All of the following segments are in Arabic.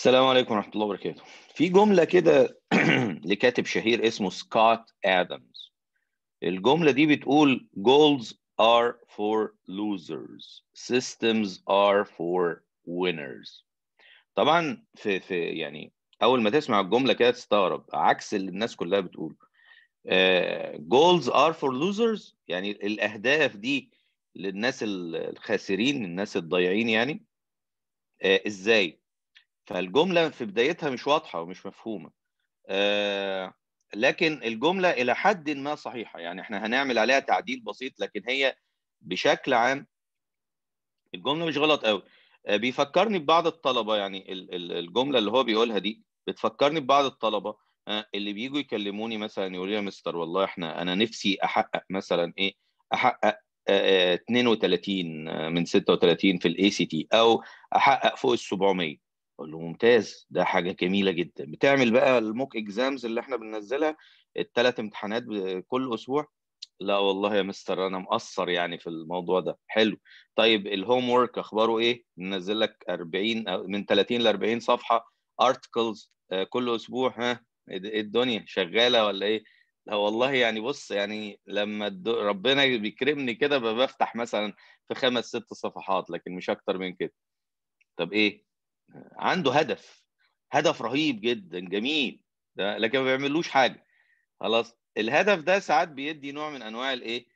السلام عليكم ورحمة الله وبركاته. في جملة كده لكاتب شهير اسمه سكوت آدمز. الجملة دي بتقول goals are for losers, systems are for winners. طبعا في في يعني أول ما تسمع الجملة كده تستغرب عكس اللي الناس كلها بتقول. Uh, goals are for losers يعني الأهداف دي للناس الخاسرين الناس الضايعين يعني uh, ازاي؟ فالجمله في بدايتها مش واضحه ومش مفهومه آه لكن الجمله الى حد ما صحيحه يعني احنا هنعمل عليها تعديل بسيط لكن هي بشكل عام الجمله مش غلط قوي آه بيفكرني ببعض الطلبه يعني الجمله اللي هو بيقولها دي بتفكرني ببعض الطلبه آه اللي بييجوا يكلموني مثلا يقولوا لي يا مستر والله احنا انا نفسي احقق مثلا ايه احقق 32 آه، آه، آه، من 36 في الاي سي تي او احقق فوق ال 700 اقول له ممتاز ده حاجه جميله جدا بتعمل بقى الموك اكزامز اللي احنا بننزلها الثلاث امتحانات كل اسبوع لا والله يا مستر انا مقصر يعني في الموضوع ده حلو طيب الهوم ورك اخباره ايه ننزل لك 40 من 30 ل 40 صفحه ارتكلز آه، كل اسبوع ها إيه إيه الدنيا شغاله ولا ايه لا والله يعني بص يعني لما ربنا بيكرمني كده بفتح مثلا في خمس ست صفحات لكن مش اكتر من كده طب ايه عنده هدف هدف رهيب جدا جميل ده لكن ما بيعملوش حاجه خلاص الهدف ده ساعات بيدي نوع من انواع الايه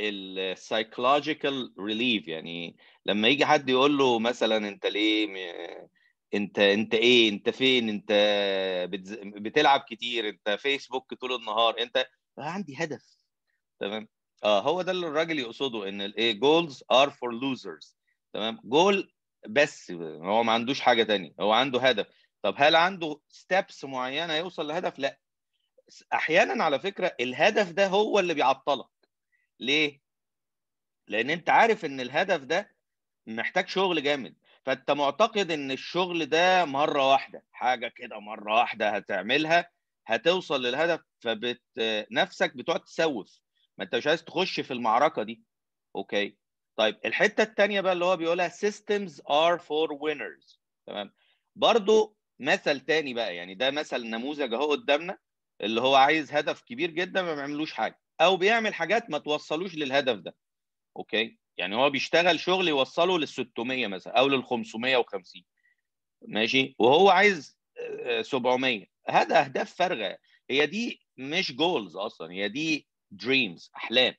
السايكولوجيكال ريليف يعني لما يجي حد يقول له مثلا انت ليه انت انت ايه انت فين انت بتز... بتلعب كتير انت فيسبوك طول النهار انت عندي هدف تمام اه هو ده اللي الراجل يقصده ان الايه جولز ار فور لوزرز تمام جول بس هو ما عندوش حاجه تانية هو عنده هدف طب هل عنده ستيبس معينه يوصل لهدف لا احيانا على فكره الهدف ده هو اللي بيعطلك ليه لان انت عارف ان الهدف ده محتاج شغل جامد فانت معتقد ان الشغل ده مره واحده حاجه كده مره واحده هتعملها هتوصل للهدف فبت نفسك بتقعد تسوف ما انت مش عايز تخش في المعركه دي اوكي طيب الحته الثانيه بقى اللي هو بيقولها systems are for winners تمام برضو مثل ثاني بقى يعني ده مثل نموذج اهو قدامنا اللي هو عايز هدف كبير جدا ما بيعملوش حاجه او بيعمل حاجات ما توصلوش للهدف ده اوكي يعني هو بيشتغل شغل يوصله لل 600 مثلا او لل 550 ماشي وهو عايز 700 آه، آه، هذا اهداف فارغه هي دي مش جولز اصلا هي دي دريمز احلام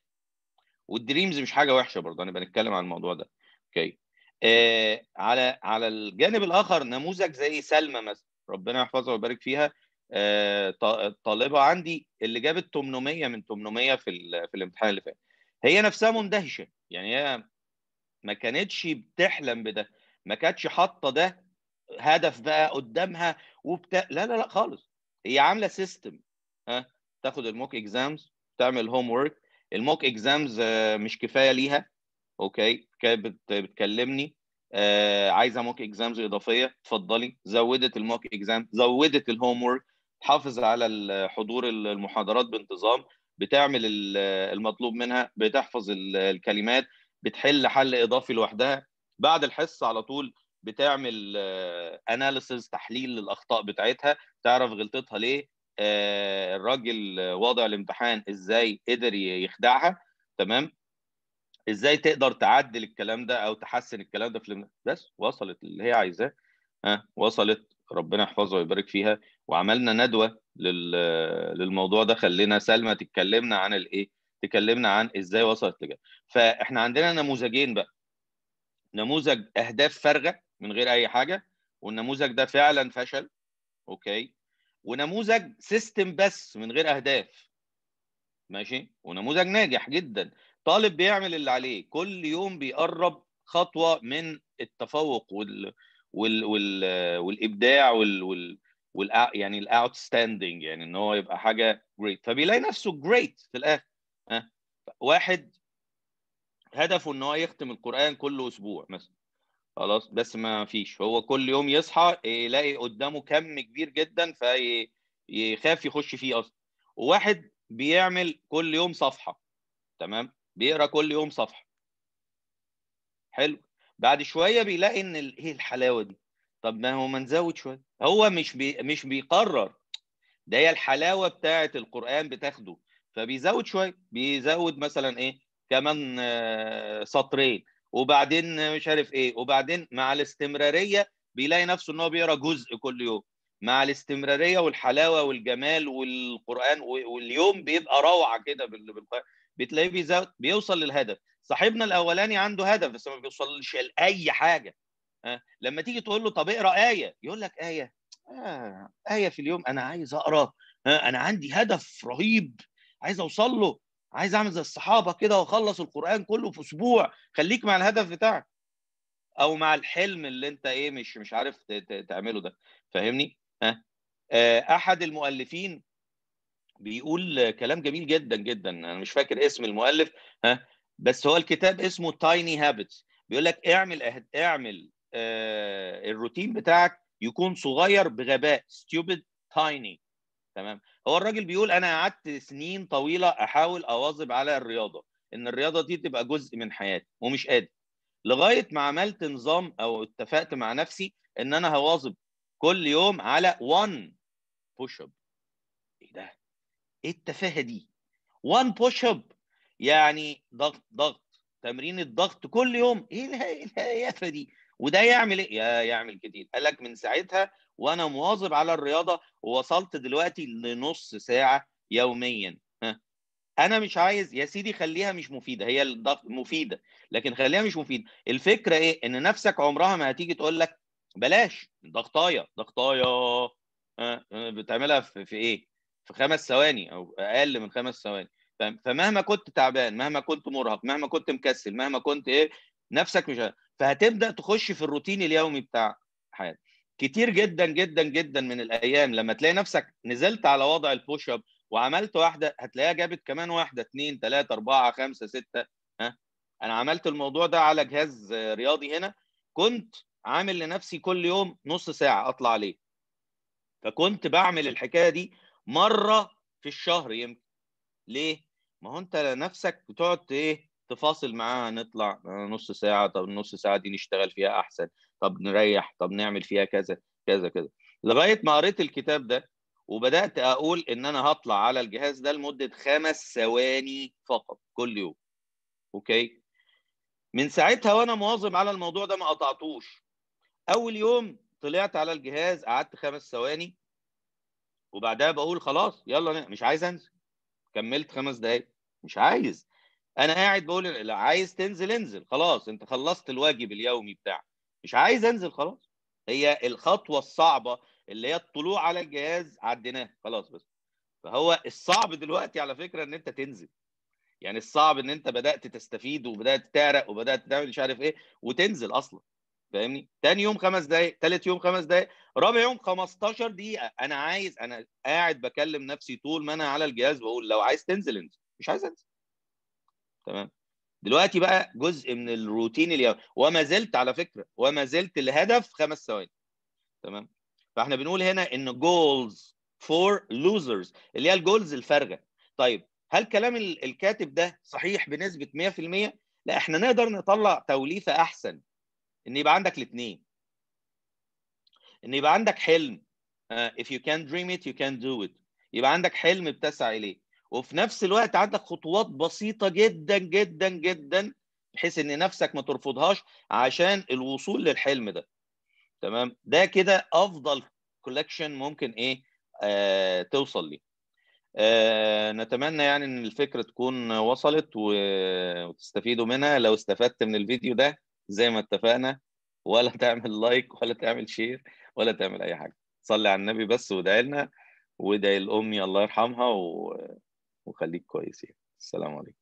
والدريمز مش حاجه وحشه برضه هنبقى نتكلم عن الموضوع ده اوكي آه على على الجانب الاخر نموذج زي سلمى مثلا ربنا يحفظها ويبارك فيها آه طالبه عندي اللي جابت 800 من 800 في في الامتحان اللي فات هي نفسها مندهشه يعني هي ما كانتش بتحلم بده ما كانتش حاطه ده هدف بقى قدامها وبتا... لا لا لا خالص هي عامله سيستم ها تاخد الموك اكزامز تعمل هوم ورك الموك اكزامز آه، مش كفايه ليها اوكي كانت بتكلمني آه، عايزه موك اكزامز اضافيه اتفضلي زودت الموك اكزام زودت الهوم ورك تحافظ على حضور المحاضرات بانتظام بتعمل المطلوب منها بتحفظ الكلمات بتحل حل اضافي لوحدها بعد الحصه على طول بتعمل اناليسز آه، تحليل للاخطاء بتاعتها تعرف غلطتها ليه آه، الراجل وضع الامتحان ازاي قدر يخدعها تمام ازاي تقدر تعدل الكلام ده او تحسن الكلام ده في بس وصلت اللي هي عايزاه ها وصلت ربنا يحفظها ويبارك فيها وعملنا ندوه للموضوع ده خلينا سلمى تتكلمنا عن الايه تكلمنا عن ازاي وصلت لكده فاحنا عندنا نموذجين بقى نموذج اهداف فارغه من غير اي حاجه والنموذج ده فعلا فشل اوكي ونموذج سيستم بس من غير اهداف ماشي ونموذج ناجح جدا طالب بيعمل اللي عليه كل يوم بيقرب خطوه من التفوق وال وال وال والابداع وال, وال... وال... يعني الاوتستاندنج يعني ان هو يبقى حاجه جريت فبيلاقي نفسه جريت في الاخر واحد هدفه ان هو يختم القران كل اسبوع مثلا خلاص بس ما فيش هو كل يوم يصحى يلاقي قدامه كم كبير جدا فيخاف يخش فيه اصلا وواحد بيعمل كل يوم صفحه تمام بيقرا كل يوم صفحه حلو بعد شويه بيلاقي ان ايه الحلاوه دي طب ما هو ما نزود شويه هو مش بي مش بيقرر ده هي الحلاوه بتاعه القران بتاخده فبيزود شويه بيزود مثلا ايه كمان آه، سطرين وبعدين مش عارف ايه وبعدين مع الاستمراريه بيلاقي نفسه ان هو بيقرا جزء كل يوم مع الاستمراريه والحلاوه والجمال والقران واليوم بيبقى روعه كده بتلاقيه بيزود بيوصل للهدف صاحبنا الاولاني عنده هدف بس ما بيوصلش لاي حاجه آه، لما تيجي تقول له طب اقرا ايه يقول لك ايه آه ايه في اليوم انا عايز اقرا آه، انا عندي هدف رهيب عايز اوصل له عايز اعمل زي الصحابه كده واخلص القران كله في اسبوع خليك مع الهدف بتاعك او مع الحلم اللي انت ايه مش مش عارف تعمله ده فاهمني ها آه، احد المؤلفين بيقول كلام جميل جدا جدا انا مش فاكر اسم المؤلف ها بس هو الكتاب اسمه تايني هابتس بيقول لك اعمل أهد... اعمل آه الروتين بتاعك يكون صغير بغباء ستيوبد تايني تمام هو الراجل بيقول انا قعدت سنين طويله احاول اواظب على الرياضه ان الرياضه دي تبقى جزء من حياتي ومش قادر لغايه ما عملت نظام او اتفقت مع نفسي ان انا هواظب كل يوم على 1 بوش اب ايه ده ايه التفاهه دي 1 بوش اب يعني ضغط ضغط تمرين الضغط كل يوم ايه, إيه الهيافه دي وده يعمل ايه يعمل كتير قال لك من ساعتها وانا مواظب على الرياضه ووصلت دلوقتي لنص ساعه يوميا ها انا مش عايز يا سيدي خليها مش مفيده هي الضغط مفيده لكن خليها مش مفيده الفكره ايه ان نفسك عمرها ما هتيجي تقول لك بلاش ضغطايه ضغطايه بتعملها في ايه في خمس ثواني او اقل من خمس ثواني فمهما كنت تعبان مهما كنت مرهق مهما كنت مكسل مهما كنت ايه نفسك مش فهتبدا تخش في الروتين اليومي بتاع حياتك كتير جدا جدا جدا من الايام لما تلاقي نفسك نزلت على وضع البوش اب وعملت واحده هتلاقيها جابت كمان واحده اثنين ثلاثه اربعه خمسه سته ها انا عملت الموضوع ده على جهاز رياضي هنا كنت عامل لنفسي كل يوم نص ساعه اطلع عليه فكنت بعمل الحكايه دي مره في الشهر يمكن ليه؟ ما هو انت نفسك بتقعد ايه؟ تفاصل معاها نطلع نص ساعه طب النص ساعه دي نشتغل فيها احسن طب نريح طب نعمل فيها كذا كذا كذا لغايه ما قريت الكتاب ده وبدات اقول ان انا هطلع على الجهاز ده لمده خمس ثواني فقط كل يوم اوكي من ساعتها وانا مواظب على الموضوع ده ما قطعتوش اول يوم طلعت على الجهاز قعدت خمس ثواني وبعدها بقول خلاص يلا مش عايز انزل كملت خمس دقايق مش عايز انا قاعد بقول لو عايز تنزل انزل خلاص انت خلصت الواجب اليومي بتاعك مش عايز انزل خلاص هي الخطوه الصعبه اللي هي الطلوع على الجهاز عديناها خلاص بس فهو الصعب دلوقتي على فكره ان انت تنزل يعني الصعب ان انت بدات تستفيد وبدات تعرق وبدات تعمل مش عارف ايه وتنزل اصلا فاهمني تاني يوم خمس دقائق تالت يوم خمس دقائق رابع يوم 15 دقيقه انا عايز انا قاعد بكلم نفسي طول ما انا على الجهاز بقول لو عايز تنزل انزل مش عايز انزل تمام دلوقتي بقى جزء من الروتين اليوم وما زلت على فكره وما زلت الهدف خمس ثواني تمام فاحنا بنقول هنا ان جولز فور لوزرز اللي هي الجولز الفارغه طيب هل كلام الكاتب ده صحيح بنسبه 100% لا احنا نقدر نطلع توليفه احسن ان يبقى عندك الاثنين ان يبقى عندك حلم uh, if you can dream it you can do it يبقى عندك حلم بتسعى اليه وفي نفس الوقت عندك خطوات بسيطه جدا جدا جدا بحيث ان نفسك ما ترفضهاش عشان الوصول للحلم ده تمام ده كده افضل كولكشن ممكن ايه آه توصل ليه آه نتمنى يعني ان الفكره تكون وصلت وتستفيدوا منها لو استفدت من الفيديو ده زي ما اتفقنا ولا تعمل لايك ولا تعمل شير ولا تعمل اي حاجه صلي على النبي بس وادعي لنا وادعي لامي الله يرحمها و... وخليك كويس يعني السلام عليكم